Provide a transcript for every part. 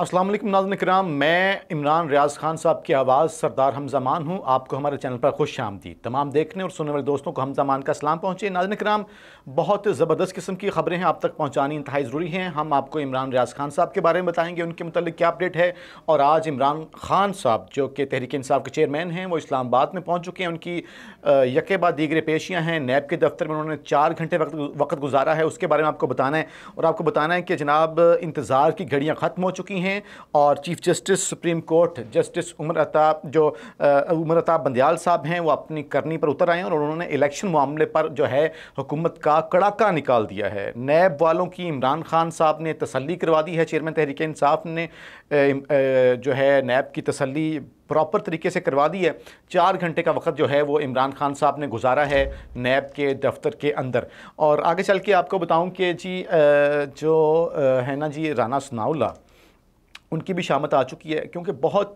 असलम नाजन कराम मैं इमरान रियाज खान साहब की आवाज़ सरदार हमजामान हूँ आपको हमारे चैनल पर खुश आमदी तमाम देखने और सुनने वाले दोस्तों को हमजामान का सलाम पहुँचे नाजन कराम बहुत ज़बरदस्त किस्म की खबरें हैं आप तक पहुँचानी इंतहाई ज़रूरी हैं हम आपको इमरान रियाज खान साहब के बारे में बताएँगे उनके मतलब क्या अपडेट है और आज इमरान खान साहब जो कि तहरीक इंसाफ के चेयरमैन हैं वो इस्लामाबाद में पहुँच चुके हैं उनकी यके बाद दीगरे पेशियाँ हैं नैब के दफ्तर में उन्होंने चार घंटे वक्त वक्त गुजारा है उसके बारे में आपको बताना है और आपको बताना है कि जनाब इंतज़ार की घड़ियाँ ख़त्म हो चुकी हैं हैं और chief justice supreme court justice Umar Atab जो उमर अताब बंदयाल साहब हैं वो अपनी करनी पर उतर आए हैं और उन्होंने इलेक्शन मामले पर जो है हुकूमत का कड़ाका निकाल दिया है नैब वालों की इमरान खान साहब ने तसली करवा दी है चेयरमैन तहरीक इंसाफ ने जो है नैब की तसली प्रॉपर तरीके से करवा दी है चार घंटे का वक्त जो है वो इमरान खान साहब ने गुजारा है नैब के दफ्तर के अंदर और आगे चल के आपको बताऊं कि जी जो है ना जी राना सनाउल्ला उनकी भी शामत आ चुकी है क्योंकि बहुत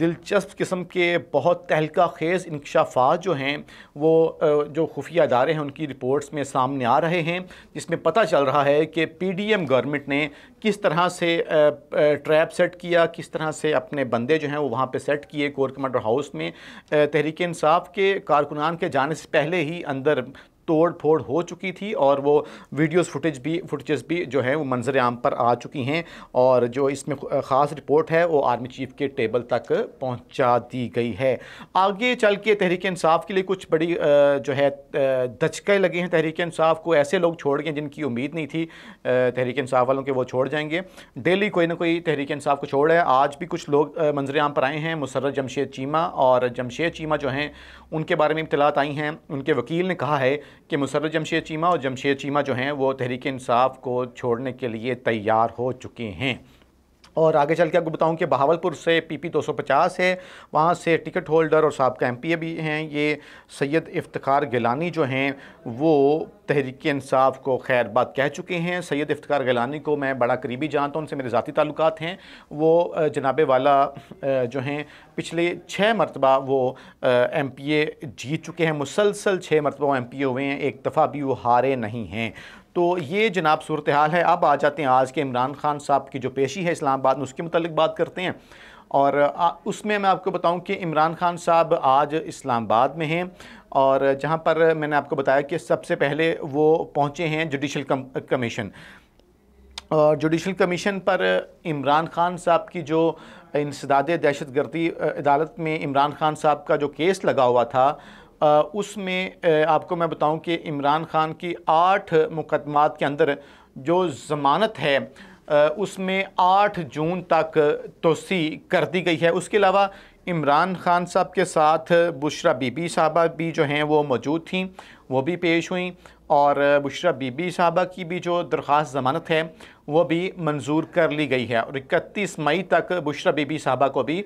दिलचस्प किस्म के बहुत तहलका खेज़ इंकशाफात जो हैं वो जो खुफिया अदारे हैं उनकी रिपोर्ट्स में सामने आ रहे हैं जिसमें पता चल रहा है कि पी डी एम गवर्नमेंट ने किस तरह से ट्रैप सेट किया किस तरह से अपने बंदे जो हैं वो वहाँ पर सेट किए कोर कमांडर हाउस में तहरीक इसाफ़ के कारकुनान के जाने से पहले ही अंदर तोड़ फोड़ हो चुकी थी और वो वीडियोस फुटेज भी फुटेज भी जो है वो मंजर आम पर आ चुकी हैं और जो इसमें ख़ास रिपोर्ट है वो आर्मी चीफ के टेबल तक पहुंचा दी गई है आगे चल के तहरीक इंसाफ के लिए कुछ बड़ी जो है दचके लगे हैं तहरीक इंसाफ को ऐसे लोग छोड़ गए जिनकी उम्मीद नहीं थी तहरीक इंसाफ वालों के वो छोड़ जाएंगे डेली कोई ना कोई तहरीक इंसाफ को छोड़ है आज भी कुछ लोग मंजर आम पर आए हैं मुसरत जमशेद चीमा और जमशेद चीमा जो हैं उनके बारे में इतलात आई हैं उनके वकील ने कहा है कि मुसर जमशेद चीमा और जमशेद चीमा जो हैं वो तहरीक इंसाफ को छोड़ने के लिए तैयार हो चुके हैं और आगे चल के आपको बताऊं कि बहावलपुर से पीपी 250 है वहाँ से टिकट होल्डर और साहब का एम भी हैं ये सैयद इफ्तार गिलानी जो हैं वो तहरीक इंसाफ को खैर बात कह चुके हैं सैयद इफ्तार गिलानी को मैं बड़ा करीबी जानता हूँ उनसे मेरे ज़ाती ताल्लुक हैं वो जनाब वाला जो हैं पिछले छः मरतबा वो एम पी ए जीत चुके हैं मुसलसल छः मरतबा वो एम पी ए हुए हैं एक दफ़ा भी वो हारे नहीं हैं तो ये जनाब सूरत हाल है अब आ जाते हैं आज के इमरान खान साहब की जो पेशी है इस्लामाबाद में उसके मतलब बात करते हैं और उसमें मैं आपको बताऊं कि इमरान खान साहब आज इस्लामाबाद में हैं और जहां पर मैंने आपको बताया कि सबसे पहले वो पहुंचे हैं जुडिशल कम, कमीशन और जुडिशल कमीशन पर इमरान खान साहब की जो इंसदाद दहशत गर्दी अदालत में इमरान खान साहब का जो केस लगा हुआ था उसमें आपको मैं बताऊं कि इमरान खान की आठ मुकदमात के अंदर जो ज़मानत है उसमें आठ जून तक तोसी कर दी गई है उसके अलावा इमरान खान साहब के साथ बुशरा बीबी साहबा भी जो हैं वो मौजूद थीं वो भी पेश हुई और बुशरा बीबी साहबा की भी जो दरख्वास्त ज़मानत है वो भी मंजूर कर ली गई है और इकतीस मई तक बुशरा बीबी साहबा को भी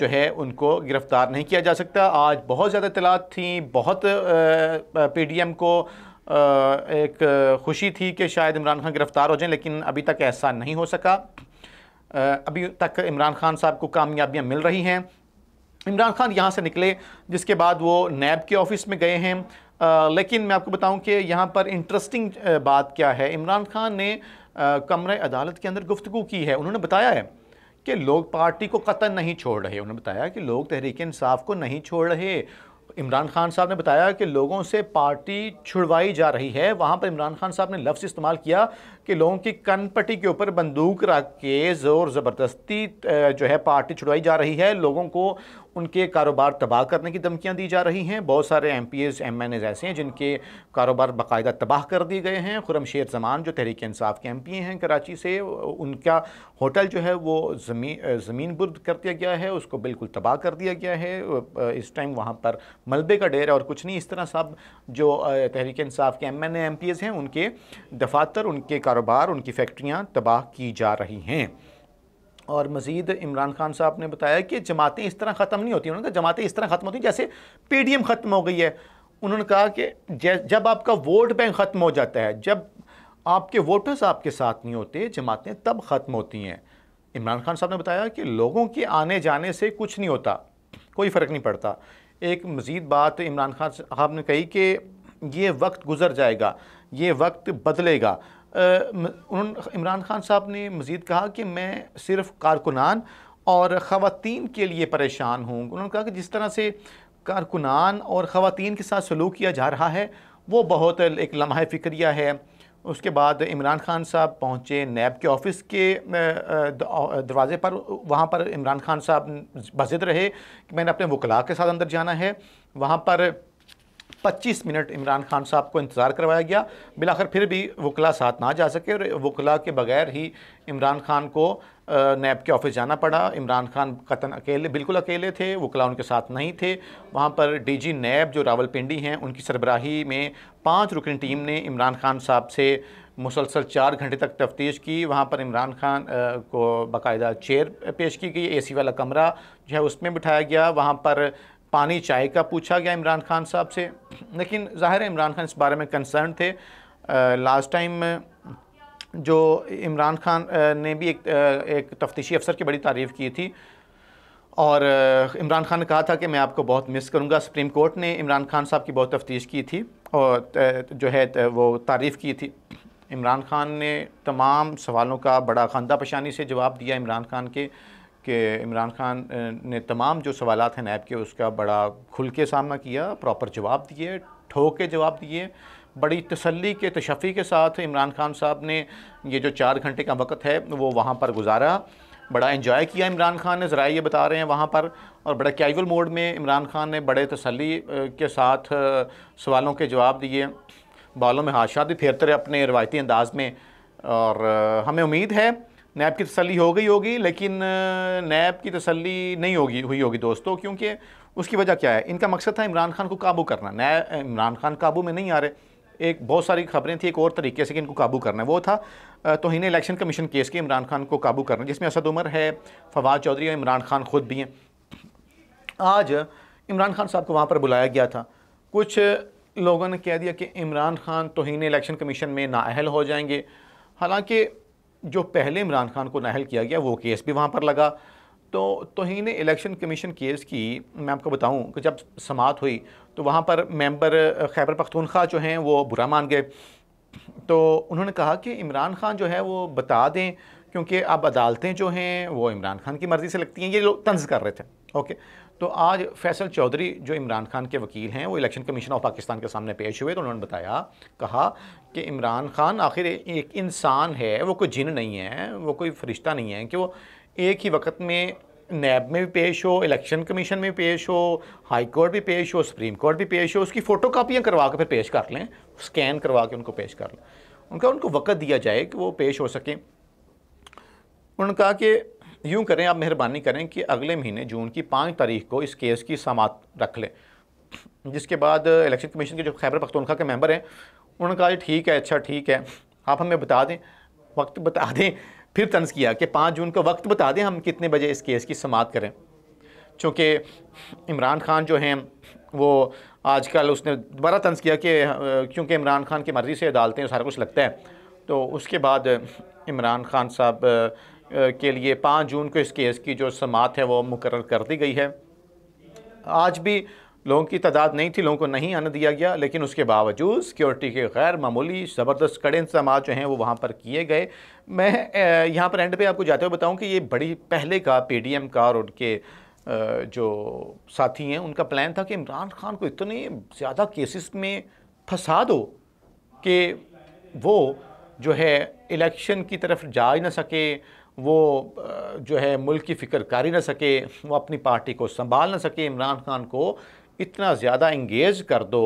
जो है उनको गिरफ़्तार नहीं किया जा सकता आज बहुत ज़्यादा इतलात थी बहुत पी डी एम को एक खुशी थी कि शायद इमरान खान गिरफ़्तार हो जाए लेकिन अभी तक ऐसा नहीं हो सका अभी तक इमरान खान साहब को कामयाबियाँ मिल रही हैं इमरान खान यहाँ से निकले जिसके बाद वो नैब के ऑफ़िस में गए हैं आ, लेकिन मैं आपको बताऊं कि यहाँ पर इंटरेस्टिंग बात क्या है इमरान खान ने कमरे अदालत के अंदर गुफ्तु की है उन्होंने बताया है कि लोग पार्टी को कतन नहीं छोड़ रहे उन्होंने बताया कि लोग तहरीक इंसाफ को नहीं छोड़ रहे इमरान खान साहब ने बताया कि लोगों से पार्टी छुड़वाई जा रही है वहाँ पर इमरान खान साहब ने लफ्ज़ इस्तेमाल किया कि लोगों की कनपट्टी के ऊपर बंदूक रख के ज़ोर ज़बरदस्ती जो है पार्टी छुड़वाई जा रही है लोगों को उनके कारोबार तबाह करने की धमकियाँ दी जा रही हैं बहुत सारे M P S M N As ऐसे हैं जिनके कारोबार बाकायदा तबाह कर दिए गए हैं खुरम शेर जमान जो तहरीक इंसाफ के एम पी हैं कराची से उनका होटल जो है वो ज़मीन ज़मीन बुर्द कर दिया गया है उसको बिल्कुल तबाह कर दिया गया है इस टाइम वहाँ पर मलबे का ढेर है और कुछ नहीं इस तरह सब जो तहरीक इंसाफ के M N M P As हैं उनके दफातर उनके कारोबार उनकी फैक्ट्रियाँ तबाह की जा रही हैं और मजीद इमरान खान साहब ने बताया कि जमातें इस तरह ख़त्म नहीं होती उन्होंने कहा जमातें इस तरह ख़त्म होती जैसे एम ख़त्म हो गई है उन्होंने कहा कि जब आपका वोट बैंक ख़त्म हो जाता है जब आपके वोटर्स आपके साथ नहीं होते जमातें तब ख़त्म होती हैं इमरान खान साहब ने बताया कि लोगों के आने जाने से कुछ नहीं होता कोई फ़र्क नहीं पड़ता एक मज़ीद बात इमरान खान साहब ने कही कि ये वक्त गुज़र जाएगा ये वक्त बदलेगा उन्होंने इमरान खान साहब ने मज़ीद कहा कि मैं सिर्फ कारकुनान और ख़वान के लिए परेशान हूँ उन्होंने कहा कि जिस तरह से कारकुनान और ख़वान के साथ सलूक किया जा रहा है वो बहुत एक लम्हा फ़िक्रिया है उसके बाद इमरान खान साहब पहुँचे नैब के ऑफिस के दरवाज़े पर वहाँ पर इमरान खान साहब बजिद रहे कि मैंने अपने वकला के साथ अंदर जाना है वहाँ पर 25 मिनट इमरान खान साहब को इंतज़ार करवाया गया बिलाखिर फिर भी वकला साथ ना जा सके और वकला के बगैर ही इमरान खान को नैब के ऑफिस जाना पड़ा इमरान खान कतन अकेले बिल्कुल अकेले थे वकला उनके साथ नहीं थे वहाँ पर डीजी नैब जो रावलपिंडी हैं उनकी सरबराही में पाँच रुकन टीम ने इमरान खान साहब से मुसलसल चार घंटे तक तफ्तीश की वहाँ पर इमरान खान को बाकायदा चेयर पेश की गई सी वाला कमरा जो है उसमें बिठाया गया वहाँ पर पानी चाय का पूछा गया इमरान खान साहब से लेकिन ज़ाहिर है इमरान खान इस बारे में कंसर्न थे लास्ट टाइम जो इमरान खान ने भी एक एक तफ्तीशी अफसर की बड़ी तारीफ़ की थी और इमरान खान ने कहा था कि मैं आपको बहुत मिस करूंगा सुप्रीम कोर्ट ने इमरान खान साहब की बहुत तफ्तीश की थी और जो है वो तारीफ़ की थी इमरान खान ने तमाम सवालों का बड़ा खानदा पशानी से जवाब दिया इमरान खान के कि इमरान खान ने तमाम जो सवाल हैं नैब के उसका बड़ा खुल के सामना किया प्रॉपर जवाब दिए ठोक के जवाब दिए बड़ी तसल्ली के तशफ़ी के साथ इमरान खान साहब ने ये जो चार घंटे का वक्त है वो वहाँ पर गुजारा बड़ा इन्जॉय किया इमरान खान ने ज़रा ये बता रहे हैं वहाँ पर और बड़ा कैजुअल मोड में इमरान खान ने बड़े तसली के साथ सवालों के जवाब दिए बालों में हादशा भी फेरते रहे अपने रवायती अंदाज़ में और हमें उम्मीद है नैब की तो तसली हो गई होगी लेकिन नैब की तो तसली नहीं होगी हुई होगी दोस्तों क्योंकि उसकी वजह क्या है इनका मकसद था इमरान खान को काबू करना नैब इमरान खान काबू में नहीं आ रहे एक बहुत सारी खबरें थी एक और तरीके से कि इनको काबू करना है वो था तोहन इलेक्शन कमीशन केस के इमरान खान को काबू करना जिसमें असद उमर है फवाद चौधरी और इमरान खान ख़ुद भी हैं आज इमरान खान साहब को वहाँ पर बुलाया गया था कुछ लोगों ने कह दिया कि इमरान खान तोहन इलेक्शन कमीशन में नााहल हो जाएंगे हालांकि जो पहले इमरान खान को नाहल किया गया वो केस भी वहाँ पर लगा तो तोहन इलेक्शन कमीशन केस की मैं आपको बताऊं कि जब समात हुई तो वहाँ पर मेंबर खैबर पख्तूनख्वा जो हैं वो बुरा मान गए तो उन्होंने कहा कि इमरान खान जो है वो बता दें क्योंकि अब अदालतें जो हैं वो इमरान खान की मर्ज़ी से लगती हैं ये लोग तंज कर रहे थे ओके तो आज फैसल चौधरी जो इमरान खान के वकील हैं वो इलेक्शन कमीशन ऑफ पाकिस्तान के सामने पेश हुए तो उन्होंने बताया कहा कि इमरान खान आखिर एक इंसान है वो कोई जिन नहीं है वो कोई फरिश्ता नहीं है कि वो एक ही वक्त में नैब में भी पेश हो इलेक्शन कमीशन में पेश हो हाई कोर्ट भी पेश हो सुप्रीम कोर्ट भी पेश हो उसकी फ़ोटो कापियाँ करवा के फिर पेश कर लें स्कैन करवा के उनको पेश कर लें उनका उनको वक्त दिया जाए कि वो पेश हो सकें उन्होंने कहा कि यूँ करें आप मेहरबानी करें कि अगले महीने जून की पाँच तारीख को इस केस की समात रख लें जिसके बाद इलेक्शन कमीशन के जो खैबर पख्तूनखा के मेंबर हैं उन्होंने कहा ठीक है अच्छा ठीक है आप हमें बता दें वक्त बता दें फिर तंज किया कि पाँच जून का वक्त बता दें हम कितने बजे इस केस की समात करें चूँकि इमरान खान जो हैं वो आजकल उसने दोबारा तंज किया कि क्योंकि इमरान खान की मर्ज़ी से अदालतें सारा कुछ लगता है तो उसके बाद इमरान खान साहब के लिए पाँच जून को इस केस की जो समात है वो मुकर कर दी गई है आज भी लोगों की तादाद नहीं थी लोगों को नहीं आने दिया गया लेकिन उसके बावजूद सिक्योरिटी के गैर मामूली ज़बरदस्त कड़े इंतजाम जो हैं वो वहाँ पर किए गए मैं यहाँ पर एंड पे आपको जाते हुए बताऊँ कि ये बड़ी पहले का पीडीएम का और उनके जो साथी हैं उनका प्लान था कि इमरान खान को इतने ज़्यादा केसेस में फंसा दो कि वो जो है इलेक्शन की तरफ जा ही ना सके वो जो है मुल्क की फ़िक्र कर ही ना सके वो अपनी पार्टी को संभाल ना सके इमरान खान को इतना ज़्यादा इंगेज कर दो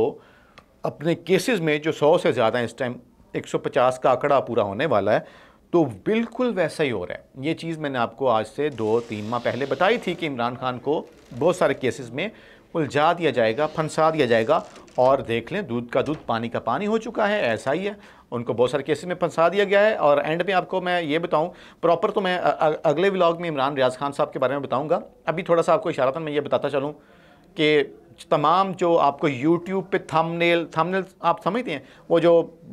अपने केसेस में जो सौ से ज़्यादा इस टाइम 150 का आंकड़ा पूरा होने वाला है तो बिल्कुल वैसा ही हो रहा है ये चीज़ मैंने आपको आज से दो तीन माह पहले बताई थी कि इमरान खान को बहुत सारे केसेस में उलझा दिया जाएगा फंसा दिया जाएगा और देख लें दूध का दूध पानी का पानी हो चुका है ऐसा ही है उनको बहुत सारे केसेस में फंसा दिया गया है और एंड में आपको मैं ये बताऊं प्रॉपर तो मैं अगले व्लॉग में इमरान रियाज खान साहब के बारे में बताऊंगा अभी थोड़ा सा आपको था मैं ये बताता चलूँ कि तमाम जो आपको यूट्यूब पे थंबनेल थंबनेल आप समझते हैं वो जो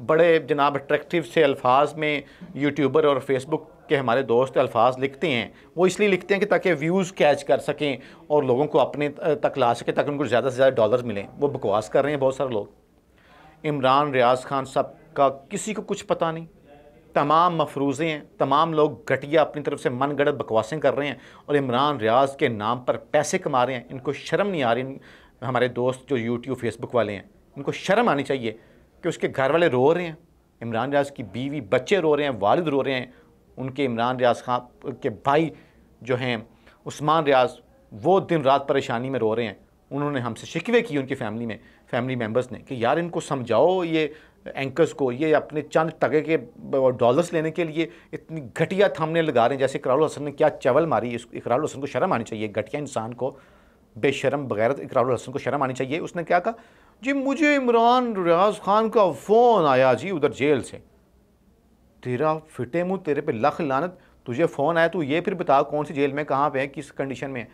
बड़े जनाब अट्रैक्टिव से अल्फाज में यूट्यूबर और फेसबुक के हमारे दोस्त अल्फाज लिखते हैं वो इसलिए लिखते हैं कि ताकि व्यूज़ कैच कर सकें और लोगों को अपने तक ला सकें ताकि उनको ज़्यादा से ज़्यादा डॉलर मिलें वो बकवास कर रहे हैं बहुत सारे लोग इमरान रियाज खान सब का किसी को कुछ पता नहीं तमाम मफरूज़े हैं तमाम लोग घटिया अपनी तरफ से मन गढ़ बकवासें कर रहे हैं और इमरान रियाज के नाम पर पैसे कमा रहे हैं इनको शर्म नहीं आ रही हमारे दोस्त जो यूट्यूब फेसबुक वाले हैं इनको शर्म आनी चाहिए कि उसके घर वाले रो रहे हैं इमरान रियाज की बीवी बच्चे रो रहे हैं वालिद रो रहे हैं उनके इमरान रियाज खान के भाई जो हैं उस्मान रियाज वो दिन रात परेशानी में रो रहे हैं उन्होंने हमसे शिकवे किए उनकी फैमिली में फैमिली मेम्बर्स ने कि यार इनको समझाओ ये एंकर्स को ये अपने चंद टके के डॉलर्स लेने के लिए इतनी घटिया थामने लगा रहे हैं जैसे इकराल हसन ने क्या चवल मारी इस इकराल हसन को शर्म आनी चाहिए घटिया इंसान को बेशरम बगैरत इकराल हसन को शर्म आनी चाहिए उसने क्या कहा जी मुझे इमरान रियाज खान का फ़ोन आया जी उधर जेल से तेरा फिटे मुँह तेरे पे लख लानत तुझे फ़ोन आया तो ये फिर बता कौन सी जेल में कहाँ पर है किस कंडीशन में है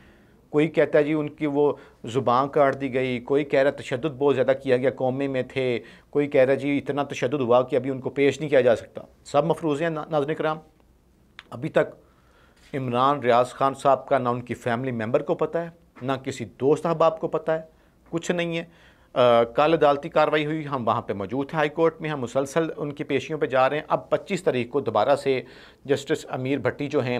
कोई कहता है जी उनकी वो ज़ुबान काट दी गई कोई कह रहा तशद बहुत ज़्यादा किया गया कौमे में थे कोई कह रहा जी इतना तशद हुआ कि अभी उनको पेश नहीं किया जा सकता सब मफरूज़ हैं ना, नाजन कराम अभी तक इमरान रियाज खान साहब का ना उनकी फैमिली मेम्बर को पता है ना किसी दोस्त अहबाब को पता है कुछ नहीं है कल अदालती कार्रवाई हुई हम वहाँ पे मौजूद थे हाई कोर्ट में हम मुसलसल उनकी पेशियों पे जा रहे हैं अब 25 तारीख को दोबारा से जस्टिस अमीर भट्टी जो हैं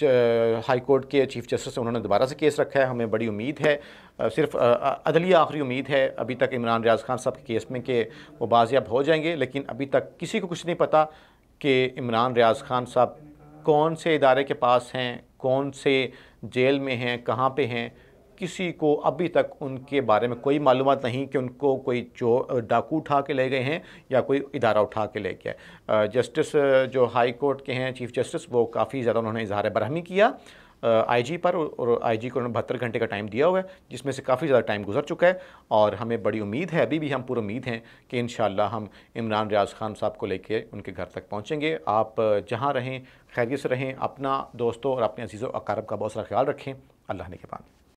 हाई कोर्ट के चीफ जस्टिस उन्होंने दोबारा से केस रखा है हमें बड़ी उम्मीद है सिर्फ अदलिया आखिरी उम्मीद है अभी तक इमरान रियाज खान साहब के केस में कि वो बाजियाब हो जाएंगे लेकिन अभी तक किसी को कुछ नहीं पता कि इमरान रियाज खान साहब कौन से इदारे के पास हैं कौन से जेल में हैं कहाँ पे हैं किसी को अभी तक उनके बारे में कोई मालूम नहीं कि उनको कोई चो डाकू उठा के ले गए हैं या कोई इदारा उठा के ले गया जस्टिस जो हाई कोर्ट के हैं चीफ जस्टिस वो काफ़ी ज़्यादा उन्होंने इजहार बरहमी किया आईजी पर और आईजी को उन्होंने बहत्तर घंटे का टाइम दिया हुआ है जिसमें से काफ़ी ज़्यादा टाइम गुजर चुका है और हमें बड़ी उम्मीद है अभी भी हम पूरी उम्मीद हैं कि इन हम इमरान रियाज खान साहब को लेकर उनके घर तक पहुँचेंगे आप जहाँ रहें खैरियत रहें अपना दोस्तों और अपने अजीज़ों अकारब का बहुत सारा ख्याल रखें अल्लाह ने के बाद